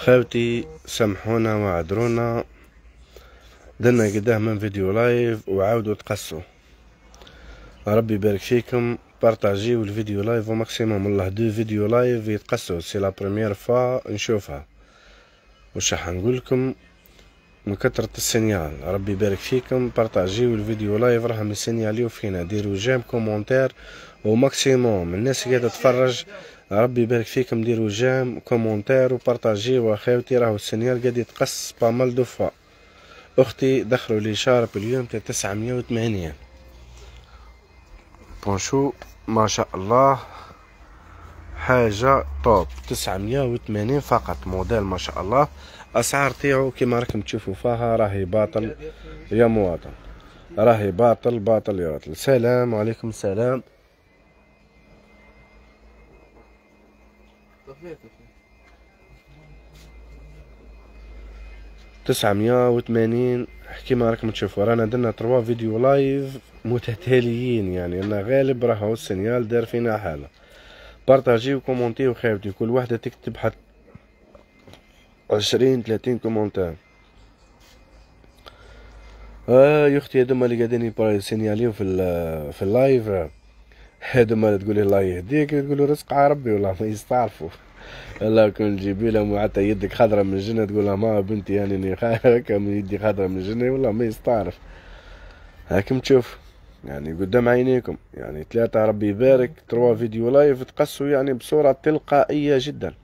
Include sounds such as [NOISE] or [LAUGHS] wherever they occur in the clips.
خاوتي سامحونا وعذرونا درنا قداه من فيديو لايف وعاودوا تقصوا ربي يبارك فيكم بارطاجيو الفيديو لايف وماكسيموم والله دو فيديو لايف يتقصوا سي لا بروميير فوا نشوفها وش راح نقول لكم من كثرة السينيال ربي يبارك فيكم بارطاجيو الفيديو لايف راهم يسينياليو فينا ديروا جيم كومونتير وماكسيموم الناس قاعدة تتفرج ربي يبارك فيكم ديروا جام كومونتير وبارطاجيو اخوتي راهو السنيال قاعد يتقص بامال فوا اختي دخلوا لي شارب اليوم تاع 980 بونشو ما شاء الله حاجة طوب 980 فقط موديل ما شاء الله اسعار تاعو كيما راكم تشوفوا فيها راهي باطل يا مواطن راهي باطل باطل يا باطل سلام عليكم سلام طفيت تسعمية وثمانين حكي ما راكم تشوفوا رانا درنا تروا فيديو لايف متتاليين يعني انا غالب راهو السينيال دار فينا حاله بارطاجي وكومونتي وخيبتي كل واحدة تكتب حتى عشرين ثلاثين كومونتار اه يا اختي هذوما اللي قاعدين يسينياليو في في اللايف هادو ما تقول الله يهديك تقول رزق على ربي والله ما يستعرفوا الله كون تجيبي لهم حتى يدك خضرة من الجنة تقول لها ما بنتي يعني هكا من يدي خضرة من الجنة والله ما يستعرف هاكم تشوف يعني قدام عينيكم يعني ثلاثة ربي يبارك تروى فيديو لايف تقصوا يعني بصورة تلقائية جدا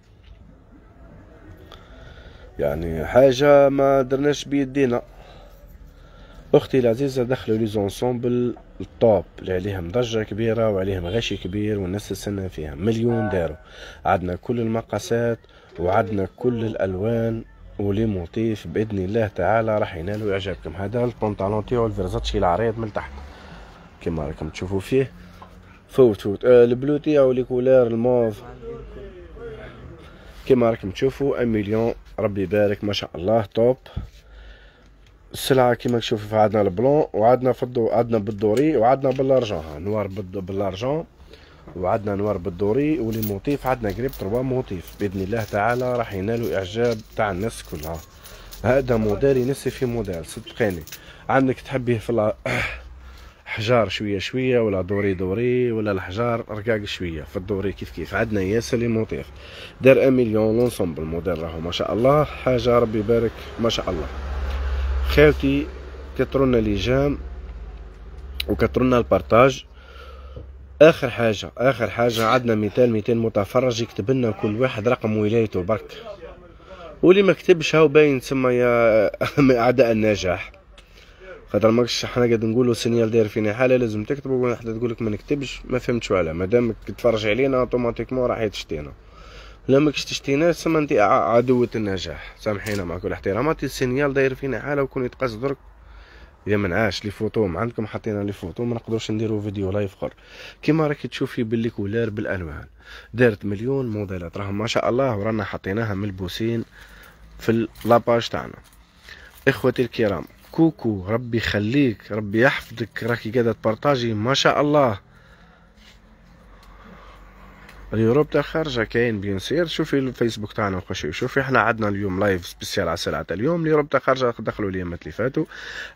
يعني حاجة ما درناش بيدينا اختي العزيزه دخلوا لي زونسومبل الطوب اللي عليهم ضجه كبيره وعليهم غشي كبير والناس تستنى فيها مليون داروا عدنا كل المقاسات وعدنا كل الالوان ولي موتيف باذن الله تعالى راح ينالوا اعجابكم هذا البنطلون تاعو الفيرزاتشي العريض من تحت كما راكم تشوفوا فيه فوت فوت آه البلو تاعو لي كولور الموف كما راكم تشوفوا مليون ربي يبارك ما شاء الله توب السلعه كيما تشوفوا في عندنا البلون وعندنا فضو عندنا بالدوري وعندنا بالارجون نوار بالارجون وعندنا نوار بالدوري ولي موتيف عندنا قريب تربا موتيف باذن الله تعالى راح ينالوا اعجاب تاع الناس كلها هذا موديل ينسي في موديل صدقيني عندك تحبيه في [COUGHS] حجار شويه شويه ولا دوري دوري ولا الحجار رقاق شويه في الدوري كيف كيف عندنا ياسر لي موتيف دار مليون لونسومبل موديل راهو ما شاء الله حاجه ربي يبارك ما شاء الله خاوتي كترونا لي جام وكترونا البارتاج اخر حاجه اخر حاجه عندنا 200 200 متفرج يكتب لنا كل واحد رقم ولايته برك واللي ما كتبش هاو باين تسمى يا [LAUGHS] اعداء النجاح خاطر ماكش حنا قاعد نقولوا سينيال داير فينا حاله لازم تكتبوا وحده تقول لك ما نكتبش ما فهمتش علاه مادامك تتفرج علينا اوتوماتيكمون راح يتشتينا لا ماكش ناس سما انت عدوة النجاح سامحينا مع كل احترامات السينيال داير فينا حالة وكون يتقاس درك يا من عاش لي فوتو عندكم حطينا لي فوتو ما نقدروش نديرو فيديو لايف اخر كيما راكي تشوفي باللي كولار بالالوان دارت مليون موديلات راهم ما شاء الله ورانا حطيناها ملبوسين في لاباج تاعنا اخوتي الكرام كوكو ربي يخليك ربي يحفظك راكي قاعده تبارطاجي ما شاء الله اليوروب تاع خارجه كاين بيان سير شوفي الفيسبوك تاعنا وخشي شوفي احنا عندنا اليوم لايف سبيسيال على سلعه اليوم اليوروب تاع خارجه دخلوا اليومات اللي فاتوا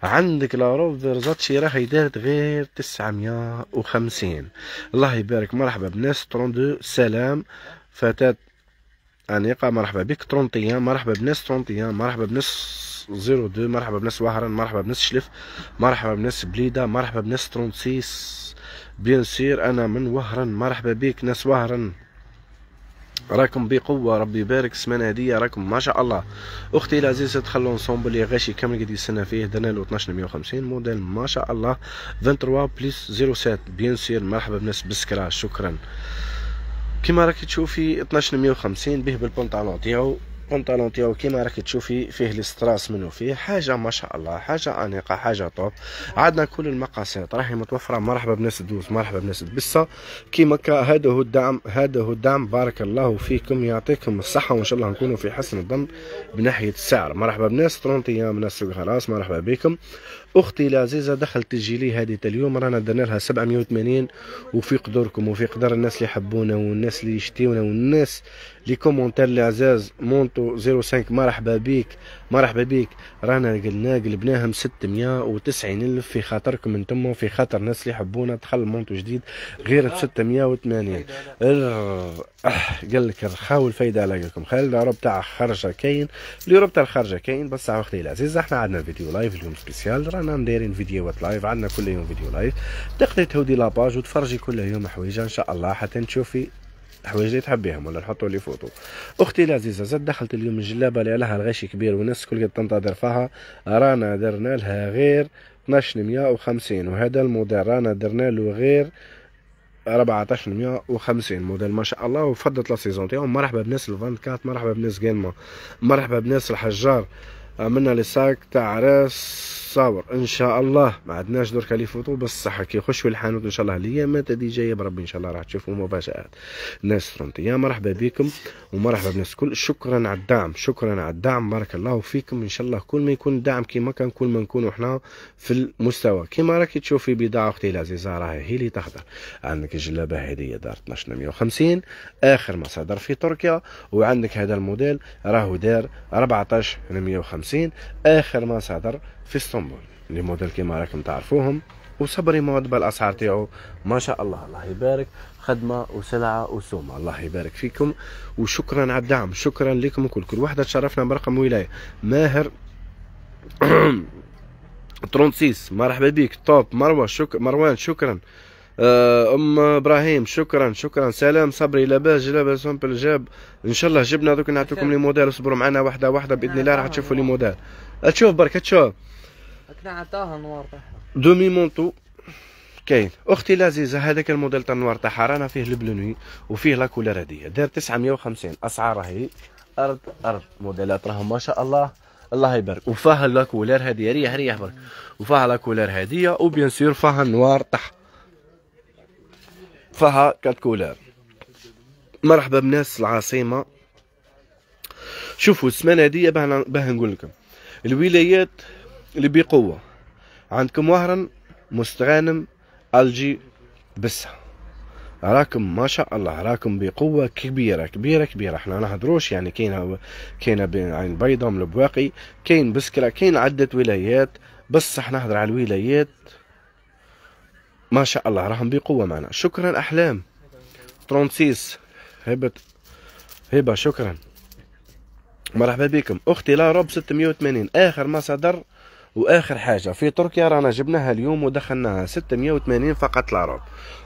عندك لاروف رزاتشي راهي دارت غير 950 الله يبارك مرحبا بناس 32 سلام فتاه انيقه مرحبا بك 31 مرحبا بناس 31 مرحبا بناس 02 مرحبا بناس وهران مرحبا بناس شلف مرحبا بناس بليده مرحبا بناس 36 سير انا من وهران مرحبا بيك ناس وهران راكم بقوة ربي يبارك السمانة هذه راكم ما شاء الله أختي العزيزة تخلو نصومبل يا غاشي كامل قد يسنى فيه درنا له وخمسين موديل ما شاء الله 23 بليس 07 بيان سير مرحبا بناس بسكرا شكرا كما راكي تشوفي وخمسين به بالبنطلون تاعو البونطالون تاعو كيما راك تشوفي فيه الستراس منه فيه حاجه ما شاء الله حاجه انيقه حاجه طوب عندنا كل المقاسات راهي متوفره مرحبا بناس تدوس مرحبا بناس تبسه كيما هذا هو الدعم هذا هو الدعم بارك الله فيكم يعطيكم الصحه وان شاء الله نكونوا في حسن الظن بناحيه السعر مرحبا بناس ترونتيام ناس السوق خلاص مرحبا بكم اختي العزيزه دخلت الجيلي هذه اليوم رانا درنا لها 780 وفي قدركم وفي قدر الناس اللي يحبونا والناس اللي يشتيونا والناس لي كومونتير العزاز مونتو زيرو 05 مرحبا بيك مرحبا بيك رانا قلنا قلبناهم 690 الف في خاطركم انتم وفي خاطر الناس اللي يحبونا دخل مونتو جديد غير 680 قال لك الرخاء والفايده على قلكم خالد رب تاع خرجه كاين اليوروب تاع الخرجه كاين بس اختي العزيز احنا عندنا فيديو لايف اليوم سبيسيال رانا مدايرين فيديوهات لايف عندنا كل يوم فيديو لايف تقدري تهودي لاباج وتفرجي كل يوم حويجه ان شاء الله حتى تشوفي الحوايج اللي تحبيهم ولا نحطوا لي فوتو اختي العزيزه زاد دخلت اليوم الجلابه اللي عليها الغاشي كبير والناس الكل تنتظر فيها رانا درنا لها غير 1250 وهذا الموديل رانا درنا له غير 1450 موديل ما شاء الله وفضت لا سيزون تاعهم مرحبا بناس الفانكات مرحبا بناس جينما مرحبا بناس الحجار عملنا آه، لي ساك تاع راس الصابر ان شاء الله ما عندناش درك لي فوتو بصح كي يخشوا الحانوت ان شاء الله الايامات هذه جايه بربي ان شاء الله راح تشوفوا مفاجات ناس يا مرحبا بكم ومرحبا بالناس الكل شكرا على الدعم شكرا على الدعم بارك الله فيكم ان شاء الله كل ما يكون الدعم كيما كان كل ما نكونوا احنا في المستوى كيما راكي تشوفي بضاعه اختي العزيزه راهي هي اللي تخضر عندك الجلابه هذه دار 1250 اخر ما صدر في تركيا وعندك هذا الموديل راهو دار 1450 اخر ما صدر في اسطنبول لي موديل كيما راكم تعرفوهم وصبري مود بالاسعار تاعو ما شاء الله الله يبارك خدمه وسلعه وسومه الله يبارك فيكم وشكرا على الدعم شكرا لكم الكل كل واحده تشرفنا برقم ولايه ماهر 36 [CLEARS THROAT] مرحبا بك توب مروه شك... مروان شكرا آه، ام ابراهيم شكرا شكرا سلام صبري لاباس لاباس سامبل جاب ان شاء الله جبنا دوك نعطيكم لي موديل اصبروا معنا واحده واحده باذن الله راح تشوفوا لي موديل آه. تشوف برك تشوف عطاها نوار تاعها دومي مونتو كاين اختي العزيزه هذاك الموديل تاع النوار تاعها رانا فيه البلوني وفيه لا كولور هذه دار 950 اسعار هي ارض ارض موديلات راهم ما شاء الله الله يبارك وفاها لا كولور هذه ريح ريح برك وفاها لا كولور هذه وبيان سور فاها النوار تاعها فاها كات كولور مرحبا بناس العاصمه شوفوا السمانه هذه باه نقول لكم الولايات اللي بقوة عندكم وهران مستغانم الجي بسه راكم ما شاء الله راكم بقوة كبيرة كبيرة كبيرة احنا نهدروش يعني كاين كاين بين عين بيضاء من البواقي كاين بسكرة كاين عدة ولايات بصح نهدر على الولايات ما شاء الله راهم بقوة معنا شكرا أحلام ترونسيس هبة هبة شكرا مرحبا بكم أختي لا رب 680 آخر ما صدر واخر حاجه في تركيا رانا جبناها اليوم ودخلناها 680 فقط العرب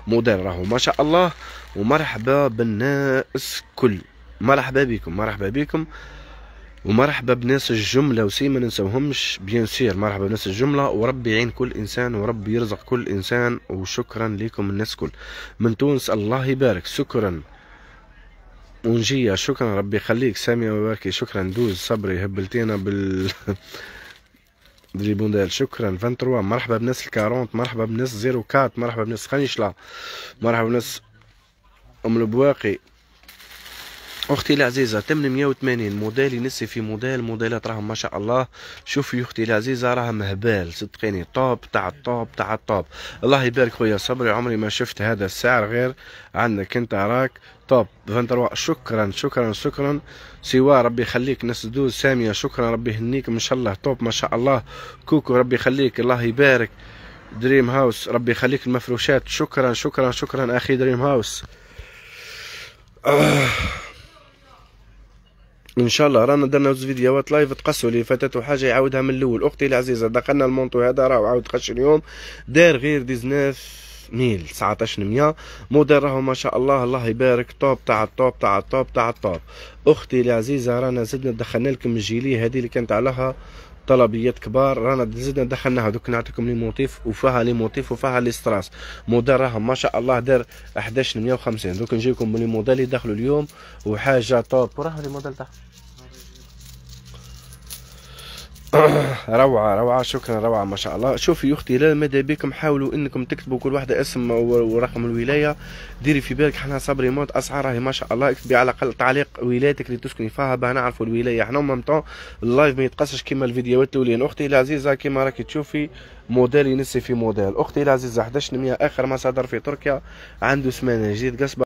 موديل راهو ما شاء الله ومرحبا بالناس كل مرحبا بكم مرحبا بكم ومرحبا بناس الجمله وسي ما ننساوهمش بيان سير مرحبا بناس الجمله وربي يعين كل انسان وربي يرزق كل انسان وشكرا لكم الناس كل من تونس الله يبارك شكرا ونجيه شكرا ربي يخليك سامي وباركي شكرا دوز صبري هبلتينا بال [LAUGHS] دريبوندال شكرا 23 مرحبا بناس الكارونت مرحبا بناس 04 مرحبا بناس خانيشلا مرحبا بناس ام البواقي اختي العزيزه 880 موديل نسي في موديل موديلات راهم ما شاء الله شوفي اختي العزيزه راهم هبال صدقيني طوب تاع الطوب تاع الطوب الله يبارك خويا صبري عمري ما شفت هذا السعر غير عندك انت راك توب 23 شكرا شكرا شكرا سوا ربي يخليك ناس دوز ساميه شكرا ربي يهنيك ان شاء الله توب ما شاء الله كوكو ربي يخليك الله يبارك دريم هاوس ربي يخليك المفروشات شكرا شكرا شكرا اخي دريم هاوس آه. ان شاء الله رانا درنا زوج فيديوهات لايف تقصوا لي فاتت وحاجه يعاودها من الاول اختي العزيزه دخلنا المونطو هذا راه عاود خش اليوم دار غير 19 ميل 19 موديل مديرها ما شاء الله الله يبارك توب تاع التوب تاع التوب تاع التوب اختي العزيزه رانا زدنا دخلنا لكم الجيليه هذه اللي كانت عليها طلبيات كبار رانا زدنا دخلناها دوك نعطيكم لي موتيف وفيها لي موتيف وفيها لي ستراس موديل راهم ما شاء الله دار 11 150 دوك نجيكم لي موديل اللي دخلوا اليوم وحاجه توب وراها لي موديل تحت [COUGHS] روعة روعة شكرا روعة ما شاء الله شوفي يا اختي لا مدى بكم حاولوا انكم تكتبوا كل واحدة اسم ورقم الولاية ديري في بالك حنا صبري موت اسعار راهي ما شاء الله اكتبي على الاقل تعليق ولايتك اللي تسكني فيها باه نعرفوا الولاية حنا ومام طون اللايف ما يتقصش كيما الفيديوهات الاولين اختي العزيزة كيما راكي تشوفي موديل ينسي في موديل اختي العزيزة 11% اخر ما صدر في تركيا عنده سمانة جديد قصبة